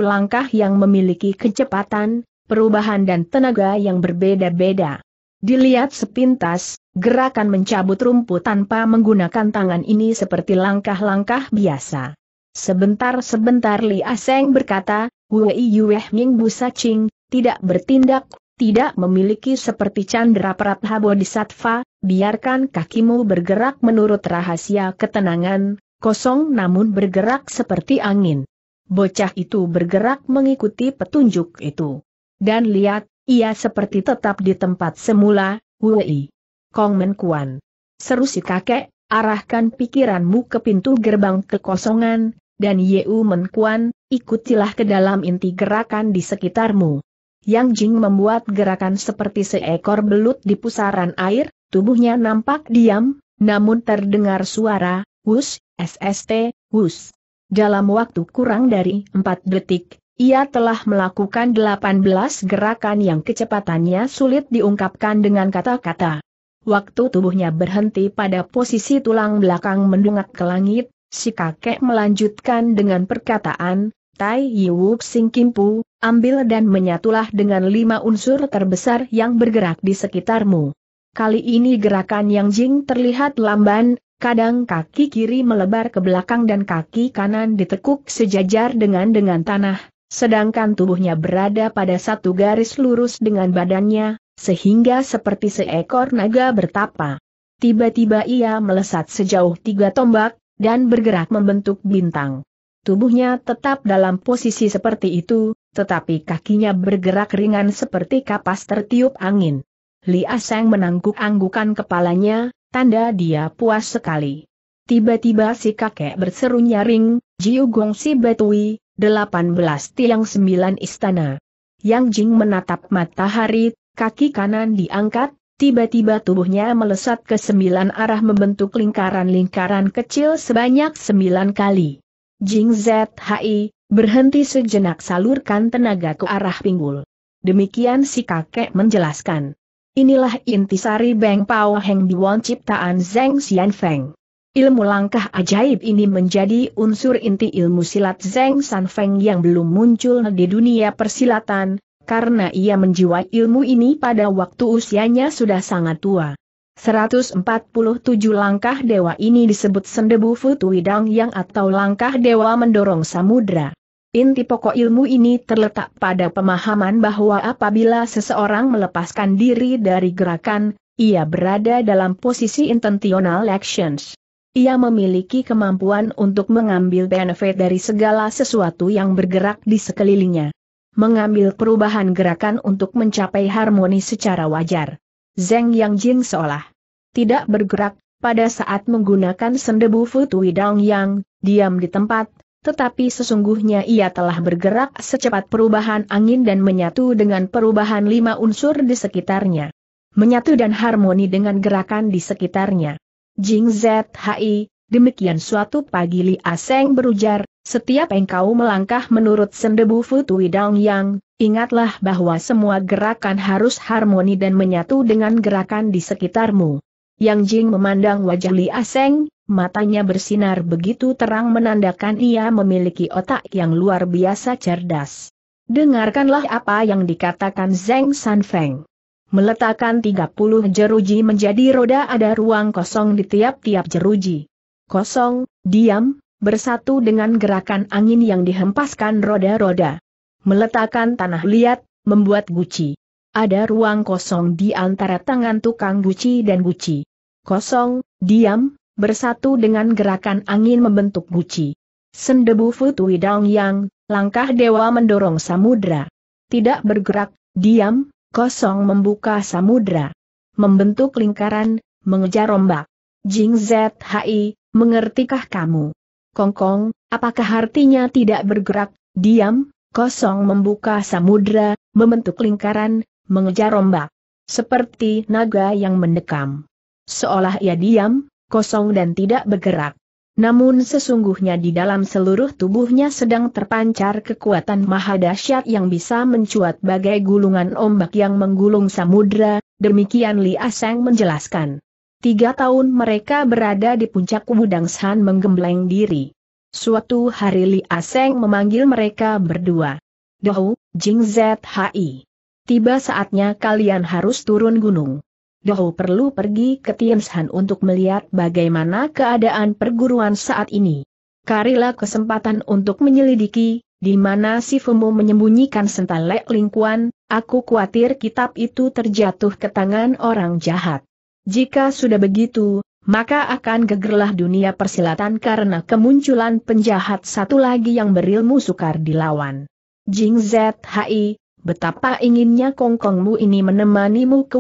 langkah yang memiliki kecepatan, perubahan dan tenaga yang berbeda-beda. Dilihat sepintas, gerakan mencabut rumput tanpa menggunakan tangan ini seperti langkah-langkah biasa. Sebentar-sebentar Li Aseng berkata, Wei Yue Ning Ching, tidak bertindak tidak memiliki seperti Chandra Pratha Bodhisattva, biarkan kakimu bergerak menurut rahasia ketenangan, kosong namun bergerak seperti angin. Bocah itu bergerak mengikuti petunjuk itu. Dan lihat, ia seperti tetap di tempat semula, Wei. Kong Men Kuan. Seru si kakek, arahkan pikiranmu ke pintu gerbang kekosongan, dan Yeu Menkuan, ikutilah ke dalam inti gerakan di sekitarmu. Yang Jing membuat gerakan seperti seekor belut di pusaran air, tubuhnya nampak diam, namun terdengar suara, wus, SST, wus. Dalam waktu kurang dari 4 detik, ia telah melakukan 18 gerakan yang kecepatannya sulit diungkapkan dengan kata-kata. Waktu tubuhnya berhenti pada posisi tulang belakang mendungak ke langit, si kakek melanjutkan dengan perkataan, Tai Yiwuk Sing Kim Pu, ambil dan menyatulah dengan lima unsur terbesar yang bergerak di sekitarmu. Kali ini gerakan Yang Jing terlihat lamban, kadang kaki kiri melebar ke belakang dan kaki kanan ditekuk sejajar dengan dengan tanah, sedangkan tubuhnya berada pada satu garis lurus dengan badannya, sehingga seperti seekor naga bertapa. Tiba-tiba ia melesat sejauh tiga tombak, dan bergerak membentuk bintang. Tubuhnya tetap dalam posisi seperti itu, tetapi kakinya bergerak ringan seperti kapas tertiup angin. Li Aseng menangguk-anggukan kepalanya, tanda dia puas sekali. Tiba-tiba si kakek berseru nyaring, Jiu Gong Si Betui, 18 tiang 9 istana. Yang Jing menatap matahari, kaki kanan diangkat, tiba-tiba tubuhnya melesat ke sembilan arah membentuk lingkaran-lingkaran kecil sebanyak sembilan kali. Jing Zhi, berhenti sejenak salurkan tenaga ke arah pinggul. Demikian si kakek menjelaskan. Inilah intisari Beng Pao Heng Diwon ciptaan Zeng Xian Feng. Ilmu langkah ajaib ini menjadi unsur inti ilmu silat Zeng San Feng yang belum muncul di dunia persilatan, karena ia menjiwai ilmu ini pada waktu usianya sudah sangat tua. 147 langkah dewa ini disebut sendebu futuidang yang atau langkah dewa mendorong samudra. Inti pokok ilmu ini terletak pada pemahaman bahwa apabila seseorang melepaskan diri dari gerakan, ia berada dalam posisi intentional actions. Ia memiliki kemampuan untuk mengambil benefit dari segala sesuatu yang bergerak di sekelilingnya. Mengambil perubahan gerakan untuk mencapai harmoni secara wajar. Zeng Yang Jing seolah tidak bergerak, pada saat menggunakan sendebu Futui Dang Yang, diam di tempat, tetapi sesungguhnya ia telah bergerak secepat perubahan angin dan menyatu dengan perubahan lima unsur di sekitarnya. Menyatu dan harmoni dengan gerakan di sekitarnya. Jing ZHI, demikian suatu pagi Li Aseng berujar, setiap engkau melangkah menurut sendebu Futui Dang Yang, ingatlah bahwa semua gerakan harus harmoni dan menyatu dengan gerakan di sekitarmu. Yang Jing memandang wajah Li Aseng, matanya bersinar begitu terang menandakan ia memiliki otak yang luar biasa cerdas. Dengarkanlah apa yang dikatakan Zeng San Feng. Meletakkan 30 jeruji menjadi roda ada ruang kosong di tiap-tiap jeruji. Kosong, diam, bersatu dengan gerakan angin yang dihempaskan roda-roda. Meletakkan tanah liat, membuat guci. Ada ruang kosong di antara tangan tukang guci dan guci. Kosong, diam, bersatu dengan gerakan angin membentuk guci. Sendebu Futui Daung Yang, langkah dewa mendorong samudra. Tidak bergerak, diam, kosong membuka samudra. Membentuk lingkaran, mengejar ombak. Jing Zhi, mengertikah kamu? kongkong, apakah artinya tidak bergerak, diam, kosong membuka samudra, membentuk lingkaran, mengejar ombak. Seperti naga yang mendekam. Seolah ia diam, kosong dan tidak bergerak. Namun sesungguhnya di dalam seluruh tubuhnya sedang terpancar kekuatan mahadasyat yang bisa mencuat bagai gulungan ombak yang menggulung samudra, demikian Li Aseng menjelaskan. Tiga tahun mereka berada di puncak Wudang San menggembleng diri. Suatu hari Li Aseng memanggil mereka berdua. Dohu, Jing Zhi. Tiba saatnya kalian harus turun gunung. Dohu perlu pergi ke Tianshan untuk melihat bagaimana keadaan perguruan saat ini. Karilah kesempatan untuk menyelidiki, di mana si Fumu menyembunyikan sentalek lingkuan, aku khawatir kitab itu terjatuh ke tangan orang jahat. Jika sudah begitu, maka akan gegerlah dunia persilatan karena kemunculan penjahat satu lagi yang berilmu sukar dilawan. Jing ZHI, betapa inginnya kongkongmu ini menemanimu ke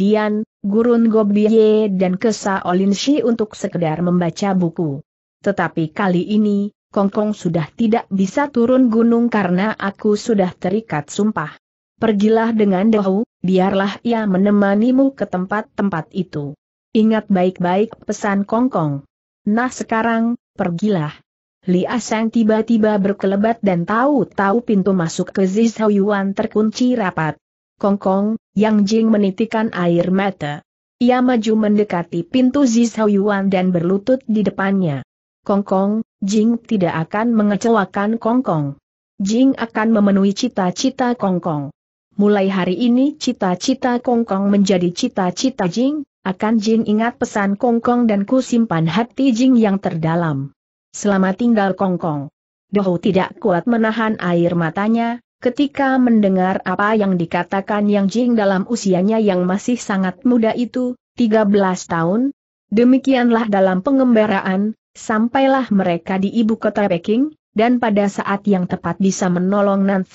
Dian, Gurun Gobiye dan Kesa Shi untuk sekedar membaca buku. Tetapi kali ini, kongkong sudah tidak bisa turun gunung karena aku sudah terikat sumpah. Pergilah dengan Dahu, biarlah ia menemanimu ke tempat-tempat itu. Ingat baik-baik pesan Kongkong. Nah sekarang, pergilah. Li Aseng tiba-tiba berkelebat dan tahu-tahu pintu masuk ke Zizhouyuan terkunci rapat. Kongkong, Yang Jing menitikan air mata. Ia maju mendekati pintu Zizhouyuan dan berlutut di depannya. Kongkong, Jing tidak akan mengecewakan Kongkong. Jing akan memenuhi cita-cita Kongkong mulai hari ini cita-cita Kongkong menjadi cita-cita Jing, akan Jing ingat pesan Kongkong dan ku simpan hati Jing yang terdalam. Selama tinggal Kongkong. Doho tidak kuat menahan air matanya, ketika mendengar apa yang dikatakan Yang Jing dalam usianya yang masih sangat muda itu, 13 tahun. Demikianlah dalam pengembaraan, sampailah mereka di ibu kota Peking, dan pada saat yang tepat bisa menolong Nan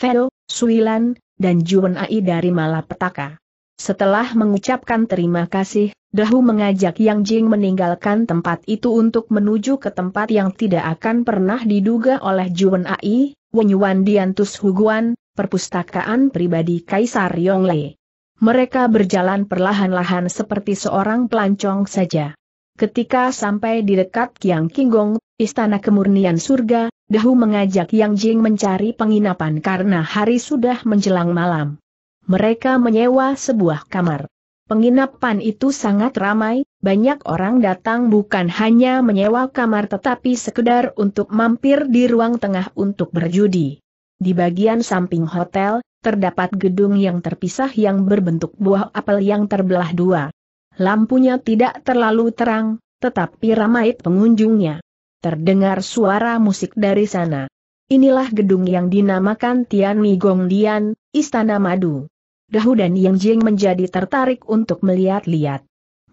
Suilan, dan Jun Ai dari malapetaka. Setelah mengucapkan terima kasih, Dahu mengajak Yang Jing meninggalkan tempat itu untuk menuju ke tempat yang tidak akan pernah diduga oleh Jun Ai, Wenyuan Diantus Huguan, perpustakaan pribadi Kaisar Yongle. Mereka berjalan perlahan-lahan seperti seorang pelancong saja. Ketika sampai di dekat Kiang Kinggong, istana kemurnian surga, Dahu mengajak Yang Jing mencari penginapan karena hari sudah menjelang malam. Mereka menyewa sebuah kamar. Penginapan itu sangat ramai, banyak orang datang bukan hanya menyewa kamar tetapi sekedar untuk mampir di ruang tengah untuk berjudi. Di bagian samping hotel, terdapat gedung yang terpisah yang berbentuk buah apel yang terbelah dua. Lampunya tidak terlalu terang, tetapi ramai pengunjungnya terdengar suara musik dari sana. Inilah gedung yang dinamakan Tian Mi Gong Dian, Istana Madu. Dahu dan Yang Jing menjadi tertarik untuk melihat-lihat.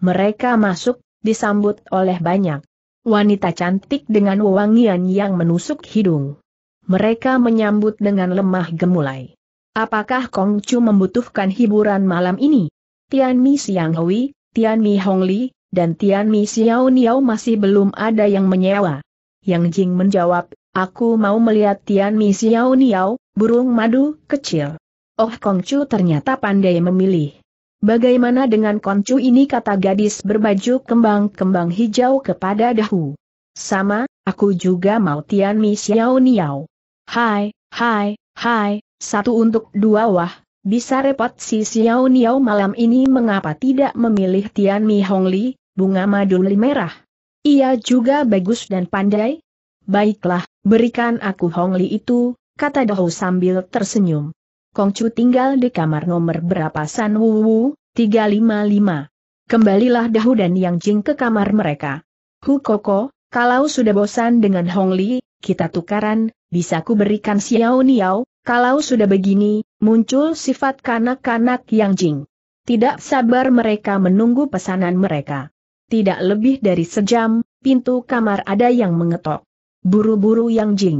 Mereka masuk, disambut oleh banyak wanita cantik dengan wewangian yang menusuk hidung. Mereka menyambut dengan lemah gemulai. Apakah Kong Chu membutuhkan hiburan malam ini? Tian Mi Siang Hui, Tian Mi Hong Li, dan Tian Mi Xiao Niao masih belum ada yang menyewa. Yang Jing menjawab, aku mau melihat Tian Mi Xiao Niao, burung madu, kecil. Oh Kong Chu ternyata pandai memilih. Bagaimana dengan Kong Chu ini kata gadis berbaju kembang-kembang hijau kepada Dahu. Sama, aku juga mau Tian Mi Xiao Niao. Hai, hai, hai, satu untuk dua wah, bisa repot si Xiao Niao malam ini mengapa tidak memilih Tian Mi Hongli, bunga madu merah. Ia juga bagus dan pandai. Baiklah, berikan aku Hongli itu, kata Dohou sambil tersenyum. Kongcu tinggal di kamar nomor berapa San Wu, 355. Kembalilah Dahu dan Yang Jing ke kamar mereka. Hu Koko, kalau sudah bosan dengan Hongli, kita tukaran, bisa ku berikan Xiao Niao, kalau sudah begini, muncul sifat kanak-kanak Yang Jing. Tidak sabar mereka menunggu pesanan mereka. Tidak lebih dari sejam, pintu kamar ada yang mengetok. Buru-buru Yang Jing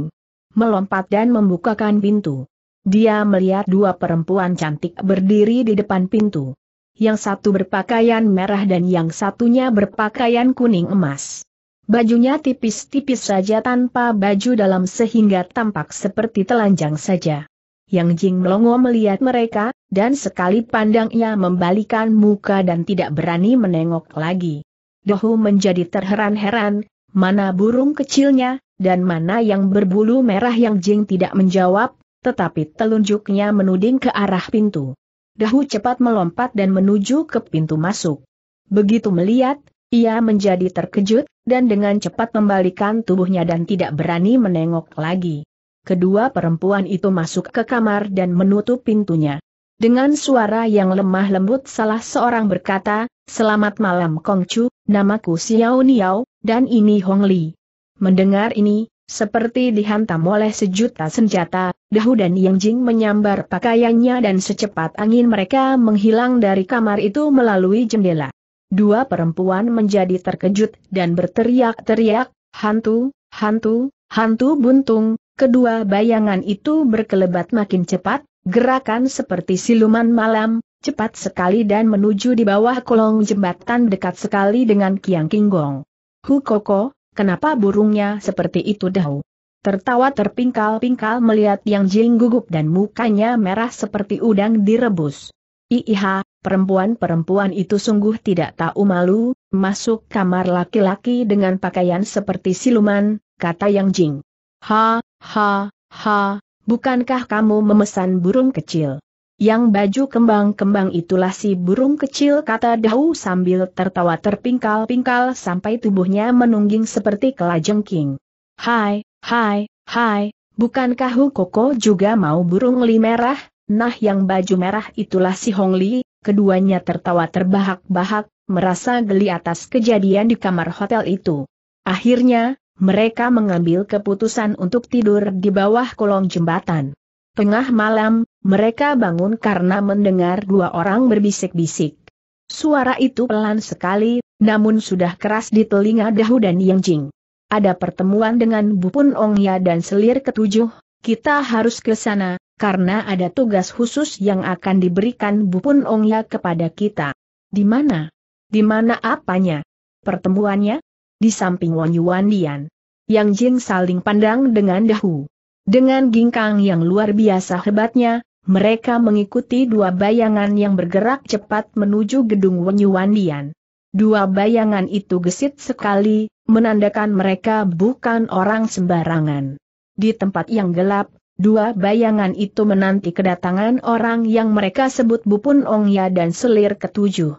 melompat dan membukakan pintu. Dia melihat dua perempuan cantik berdiri di depan pintu. Yang satu berpakaian merah dan yang satunya berpakaian kuning emas. Bajunya tipis-tipis saja tanpa baju dalam sehingga tampak seperti telanjang saja. Yang Jing melongo melihat mereka, dan sekali pandangnya membalikan muka dan tidak berani menengok lagi. Dahu menjadi terheran-heran, mana burung kecilnya, dan mana yang berbulu merah yang Jing tidak menjawab, tetapi telunjuknya menuding ke arah pintu. Dahu cepat melompat dan menuju ke pintu masuk. Begitu melihat, ia menjadi terkejut, dan dengan cepat membalikan tubuhnya dan tidak berani menengok lagi. Kedua perempuan itu masuk ke kamar dan menutup pintunya. Dengan suara yang lemah lembut salah seorang berkata, Selamat malam Kongcu, namaku Xiao Niao, dan ini Hong Li. Mendengar ini, seperti dihantam oleh sejuta senjata, Dahu dan Yang Jing menyambar pakaiannya dan secepat angin mereka menghilang dari kamar itu melalui jendela. Dua perempuan menjadi terkejut dan berteriak-teriak, hantu, hantu, hantu buntung, kedua bayangan itu berkelebat makin cepat, Gerakan seperti siluman malam, cepat sekali dan menuju di bawah kolong jembatan dekat sekali dengan Kiang Kinggong. Koko, kenapa burungnya seperti itu dahu? Tertawa terpingkal-pingkal melihat Yang Jing gugup dan mukanya merah seperti udang direbus. Iiha, perempuan-perempuan itu sungguh tidak tahu malu, masuk kamar laki-laki dengan pakaian seperti siluman, kata Yang Jing. Ha, ha, ha, Bukankah kamu memesan burung kecil? Yang baju kembang-kembang itulah si burung kecil kata Dahu sambil tertawa terpingkal-pingkal sampai tubuhnya menungging seperti kelajengking. Hai, hai, hai, bukankah Hu Koko juga mau burung li merah? Nah yang baju merah itulah si Hongli, keduanya tertawa terbahak-bahak, merasa geli atas kejadian di kamar hotel itu. Akhirnya, mereka mengambil keputusan untuk tidur di bawah kolong jembatan. Tengah malam, mereka bangun karena mendengar dua orang berbisik-bisik. Suara itu pelan sekali, namun sudah keras di telinga Dahu dan Yang Jing. Ada pertemuan dengan Bupun Ongya dan selir ketujuh, kita harus ke sana, karena ada tugas khusus yang akan diberikan Bupun Ongya kepada kita. Di mana? Di mana apanya? Pertemuannya? di samping Won Yuan Dian. Yang Jing saling pandang dengan dahu. Dengan gingkang yang luar biasa hebatnya, mereka mengikuti dua bayangan yang bergerak cepat menuju gedung Wen Yuan Dian. Dua bayangan itu gesit sekali, menandakan mereka bukan orang sembarangan. Di tempat yang gelap, dua bayangan itu menanti kedatangan orang yang mereka sebut Bupun Ongya dan Selir Ketujuh.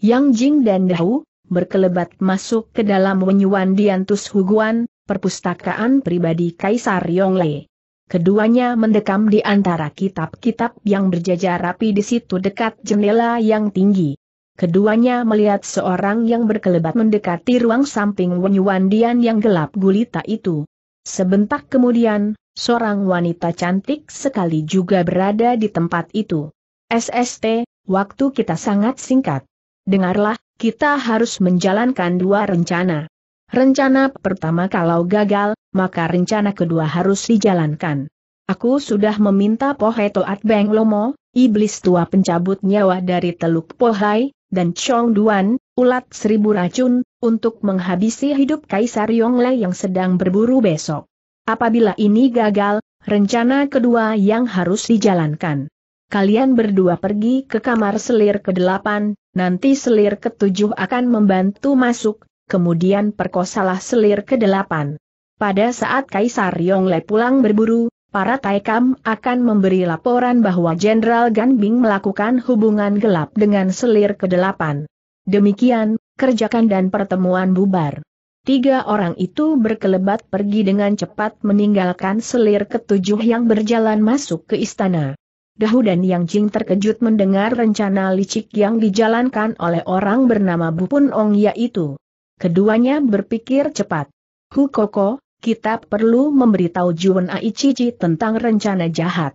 Yang Jing dan Dahu, berkelebat masuk ke dalam Wenyuan Diantus Huguan, perpustakaan pribadi Kaisar Yongle. Keduanya mendekam di antara kitab-kitab yang berjajar rapi di situ dekat jendela yang tinggi. Keduanya melihat seorang yang berkelebat mendekati ruang samping Wenyuan Dian yang gelap gulita itu. Sebentar kemudian, seorang wanita cantik sekali juga berada di tempat itu. SST, waktu kita sangat singkat. Dengarlah, kita harus menjalankan dua rencana. Rencana pertama kalau gagal, maka rencana kedua harus dijalankan. Aku sudah meminta Pohe Toat Beng Lomo, iblis tua pencabut nyawa dari Teluk Pohai, dan Chong Duan, ulat seribu racun, untuk menghabisi hidup Kaisar Yongle yang sedang berburu besok. Apabila ini gagal, rencana kedua yang harus dijalankan kalian berdua pergi ke kamar selir ke-8, nanti selir ke-7 akan membantu masuk, kemudian perkosalah selir ke-8. Pada saat Kaisar Yongle pulang berburu, para Taikam akan memberi laporan bahwa Jenderal Ganbing melakukan hubungan gelap dengan selir ke-8. Demikian, kerjakan dan pertemuan bubar. Tiga orang itu berkelebat pergi dengan cepat meninggalkan selir ketujuh yang berjalan masuk ke istana. Dahu dan Yang Jing terkejut mendengar rencana licik yang dijalankan oleh orang bernama Bupun Ong yaitu. Keduanya berpikir cepat. Hu Koko, kita perlu memberitahu Juan Aichichi tentang rencana jahat.